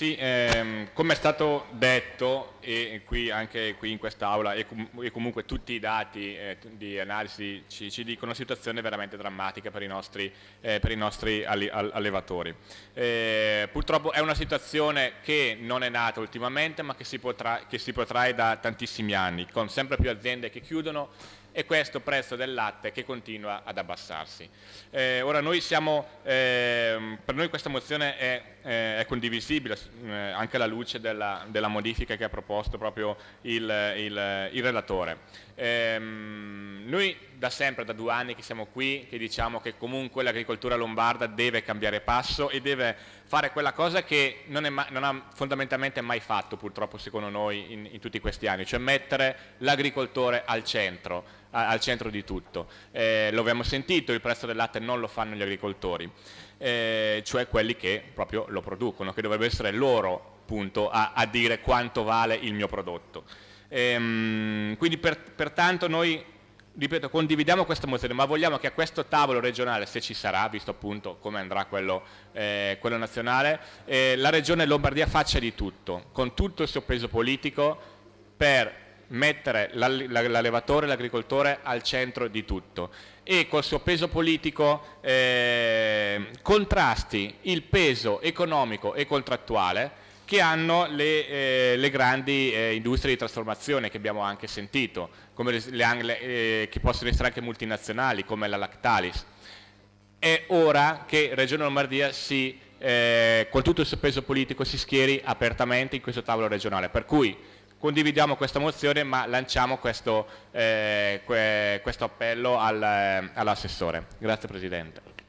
Sì, ehm, come è stato detto e qui, anche qui in quest'Aula e, com e, comunque tutti i dati eh, di analisi ci, ci, dicono una situazione veramente drammatica per i nostri, eh, per i nostri allevatori. Eh, purtroppo è una situazione che non è nata ultimamente ma che si, potrà, che si protrae da tantissimi anni con sempre più aziende che chiudono e questo prezzo del latte che continua ad abbassarsi. Eh, ora noi siamo, eh, per noi questa mozione è, eh, è condivisibile eh, anche alla luce della, della, modifica che ha proposto proprio il, il, il relatore. Ehm, noi da sempre, da due anni che siamo qui, che diciamo che comunque l'agricoltura lombarda deve cambiare passo e deve fare quella cosa che non, è, non ha fondamentalmente mai fatto purtroppo secondo noi in, in tutti questi anni, cioè mettere l'agricoltore al centro, a, al centro di tutto. Eh, lo abbiamo sentito, il prezzo del latte non lo fanno gli agricoltori, eh, cioè quelli che proprio lo producono, che dovrebbe essere loro appunto a, a dire quanto vale il mio prodotto. Ehm, quindi per, pertanto noi ripeto, condividiamo questa mozione, ma vogliamo che a questo tavolo regionale, se ci sarà, visto appunto come andrà quello, eh, quello nazionale, eh, la regione Lombardia faccia di tutto, con tutto il suo peso politico, per mettere l'allevatore, l'agricoltore al centro di tutto e col suo peso politico eh, contrasti il peso economico e contrattuale che hanno le, eh, le grandi eh, industrie di trasformazione che abbiamo anche sentito, le, le, eh, che possono essere anche multinazionali come la Lactalis. È ora che Regione Lombardia si, eh, con tutto il suo peso politico si schieri apertamente in questo tavolo regionale, per cui condividiamo questa mozione ma lanciamo questo, eh, que, questo appello al, eh, all'assessore. Grazie Presidente.